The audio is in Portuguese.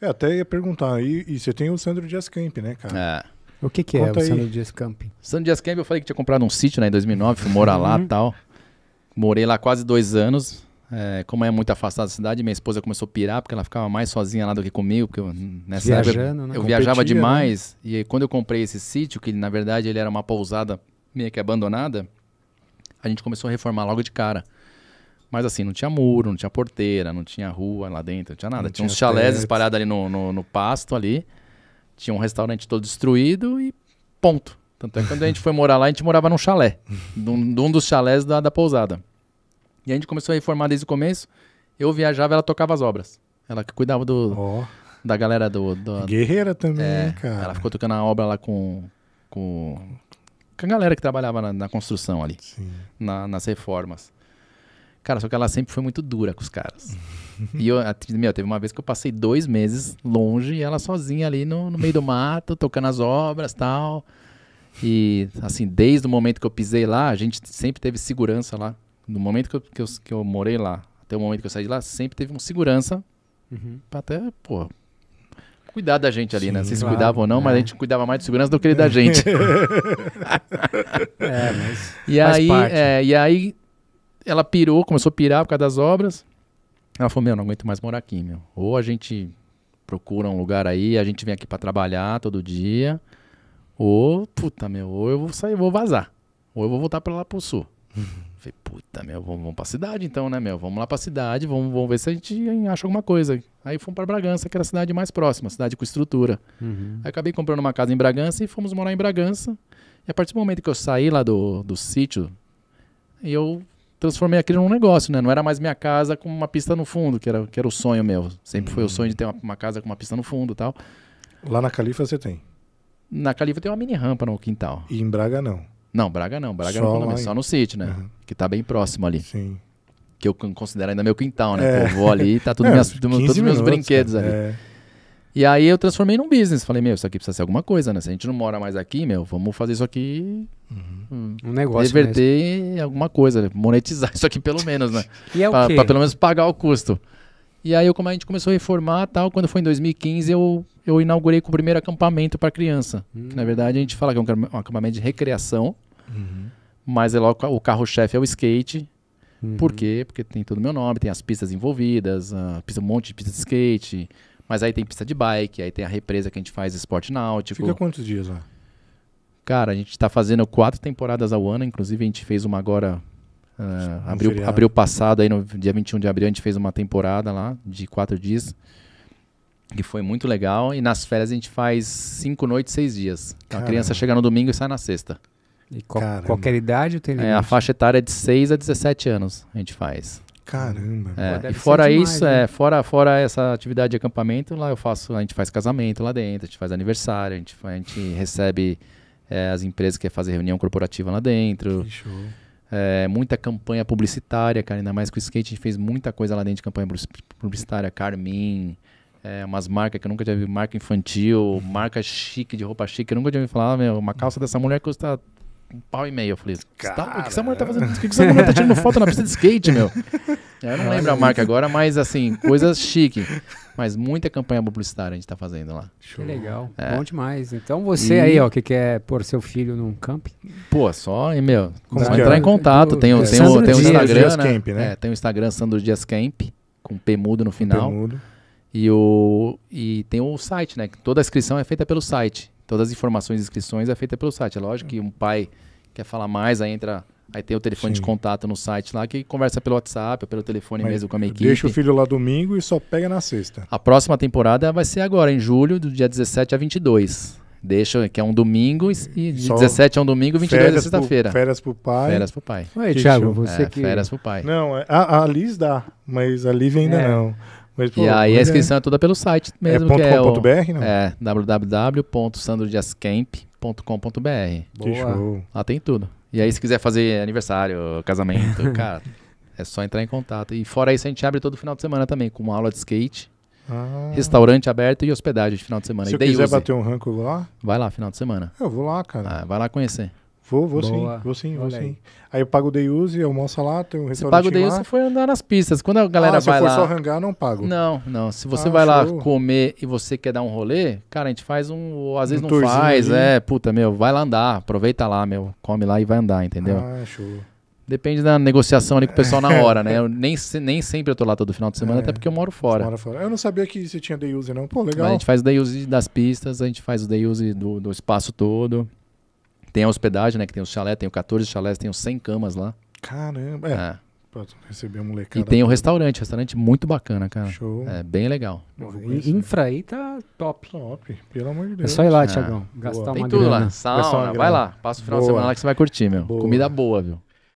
É, até ia perguntar. E, e você tem o Sandro Dias Camp, né, cara? É. O que, que é o aí. Sandro Dias Camp? Sandro Dias Camp, eu falei que tinha comprado um sítio né, em 2009, fui morar lá e uhum. tal. Morei lá quase dois anos. É, como é muito afastado da cidade, minha esposa começou a pirar, porque ela ficava mais sozinha lá do que comigo, porque eu, né, nessa Viajando, época, eu, né? eu viajava né? demais. Né? E quando eu comprei esse sítio, que na verdade ele era uma pousada meio que abandonada, a gente começou a reformar logo de cara. Mas assim, não tinha muro, não tinha porteira, não tinha rua lá dentro, não tinha nada. Não tinha, tinha uns chalés espalhados ali no, no, no, pasto ali. Tinha um restaurante todo destruído e ponto. Tanto é que quando a gente foi morar lá, a gente morava num chalé. Num, num dos chalés da, da pousada. E a gente começou a reformar desde o começo. Eu viajava, ela tocava as obras. Ela que cuidava do... Oh. Da galera do... do Guerreira também, é, cara. Ela ficou tocando a obra lá com... Com, com a galera que trabalhava na, na construção ali. Sim. Na, nas reformas. Cara, só que ela sempre foi muito dura com os caras. e eu, meu, teve uma vez que eu passei dois meses longe e ela sozinha ali no, no meio do mato, tocando as obras tal. E, assim, desde o momento que eu pisei lá, a gente sempre teve segurança lá. No momento que eu, que eu, que eu morei lá, até o momento que eu saí de lá, sempre teve um segurança uhum. pra até, pô, cuidar da gente ali, né? Sim, né? se claro, cuidavam ou não, é. mas a gente cuidava mais de segurança do que ele da gente. é, mas e aí, parte. É, e aí ela pirou, começou a pirar por causa das obras. Ela falou: Meu, não aguento mais morar aqui, meu. Ou a gente procura um lugar aí, a gente vem aqui para trabalhar todo dia. Ou, puta, meu, ou eu vou sair, vou vazar. Ou eu vou voltar para lá pro sul. Uhum. Falei, puta, meu, vamos, vamos pra cidade então, né, meu? Vamos lá pra cidade, vamos, vamos ver se a gente acha alguma coisa. Aí fomos pra Bragança, que era a cidade mais próxima, cidade com estrutura. Uhum. Aí acabei comprando uma casa em Bragança e fomos morar em Bragança. E a partir do momento que eu saí lá do, do sítio, eu transformei aquilo num negócio, né? Não era mais minha casa com uma pista no fundo, que era, que era o sonho meu. Sempre uhum. foi o sonho de ter uma, uma, casa com uma pista no fundo tal. Lá na Califa você tem? Na Califa tem uma mini rampa no quintal. E em Braga não? Não, Braga não. Braga é só, não, só no sítio, né? Uhum. Que tá bem próximo ali. Sim. Que eu considero ainda meu quintal, né? É. Pô, vou ali, e tá tudo é, minhas, todos os meus brinquedos é. ali. É. E aí eu transformei num business. Falei, meu, isso aqui precisa ser alguma coisa, né? Se a gente não mora mais aqui, meu, vamos fazer isso aqui. Uhum. Hum, um negócio. Né? Reverter mesmo. alguma coisa, né? monetizar isso aqui pelo menos, né? e é pra, o quê? pra pelo menos pagar o custo. E aí eu, como a gente começou a reformar tal, quando foi em 2015, eu, eu inaugurei com o primeiro acampamento para criança. Uhum. Que, na hum. verdade a gente fala que é um, um acampamento de recreação, uhum. mas é logo, o carro-chefe é o skate. Uhum. Por quê? Porque tem todo o meu nome, tem as pistas envolvidas, a, um monte de pista de skate mas aí tem pista de bike, aí tem a represa que a gente faz esporte náutico. Fica quantos dias lá? Cara, a gente está fazendo quatro temporadas ao ano, inclusive a gente fez uma agora. Uh, abril, passado, aí no dia 21 de abril, a gente fez uma temporada lá de quatro dias que foi muito legal. E nas férias a gente faz cinco noites, seis dias. a criança chega no domingo e sai na sexta. E qual, qualquer idade tem limite? É, a faixa etária é de 6 a 17 anos a gente faz. Caramba. Uhum. É, e fora demais, isso, né? é, fora, fora essa atividade de acampamento, lá eu faço, a gente faz casamento lá dentro, a gente faz aniversário, a gente, a gente recebe é, as empresas que querem fazer reunião corporativa lá dentro. Que show. É, muita campanha publicitária, cara, ainda mais com o skate, a gente fez muita coisa lá dentro de campanha publicitária, Carmin, é, umas marcas que eu nunca tinha visto, marca infantil, marca chique, de roupa chique, eu nunca tinha ouvido falar, meu, uma calça dessa mulher custa um pau e meio. Eu falei, tá, o que essa mulher tá fazendo? O que essa mulher tá tirando foto na pista de skate, meu? Eu não lembro a marca agora, mas assim, coisas chique. Mas muita campanha publicitária a gente tá fazendo lá. Show. Que legal. É. Bom demais. Então você e... aí, ó, que quer pôr seu filho num camping? Pô, só, hein meu, Como só é? entrar é? em contato. Tem, o, tem, tem o Instagram, Dias né? Camp, né? É, tem o Instagram Sandro Dias Camp, com P mudo no final. P mudo. E, o, e tem o site, né? Toda a inscrição é feita pelo site todas as informações e inscrições é feita pelo site. É lógico que um pai quer falar mais, aí entra Aí tem o telefone Sim. de contato no site lá que conversa pelo WhatsApp, pelo telefone Mas mesmo com a minha equipe. Deixa o filho lá domingo e só pega na sexta. A próxima temporada vai ser agora, em julho, do dia 17 a 22. Deixa, que é um domingo, e 17 é um domingo, 22 é sexta-feira. Férias pro pai. Férias pro pai. Aí, Tiago, você é, que... Férias pro pai. Não, é, a, a Liz dá, mas a Lívia ainda é. não. Mas, pô, e aí a inscrição é. é toda pelo site é mesmo. É ponto é, não? é www.sandrodiascamp.com.br. Que show. Lá tem tudo. E aí se quiser fazer aniversário, casamento, cara, é só entrar em contato. E fora isso a gente abre todo final de semana também com uma aula de skate. Ah. Restaurante aberto e hospedagem de final de semana. Se e eu quiser use. bater um ranco lá? Vai lá, final de semana. Eu vou lá, cara. Ah, vai lá conhecer. Vou, vou Boa. sim, vou sim, vou Olha sim. Aí. aí eu pago o day use, almoço lá, tem um restaurante Você paga o day use, você foi andar nas pistas. Quando a galera ah, vai lá... se for só hangar, não pago. Não, não. Se você ah, vai show. lá comer e você quer dar um rolê, cara, a gente faz um... Às vezes um não faz, ali. é, puta, meu, vai lá andar, aproveita lá, meu, come lá e vai andar, entendeu? Ah, show. Depende da negociação ali com o pessoal na hora, né? Eu nem, nem sempre eu tô lá todo final de semana, é, até porque eu moro fora. mora fora. Eu não sabia que você tinha day use, não. Pô, legal. Mas a gente faz o day use das pistas, a gente faz o day use do, do espaço todo. Tem a hospedagem, né? Que tem o chalé, tem o 14 chalés, tem os 100 camas lá. Caramba, é. é. Pra receber um molecada. E tem o um restaurante, restaurante muito bacana, cara. Show. É bem legal. Né? infra aí tá top. Top, pelo amor de Deus. É só ir lá, ah, Tiagão. Gastar boa. uma Tem tudo lá. Sauna, vai lá. Passa o final boa. de semana lá que você vai curtir, meu. Boa. Comida boa, viu?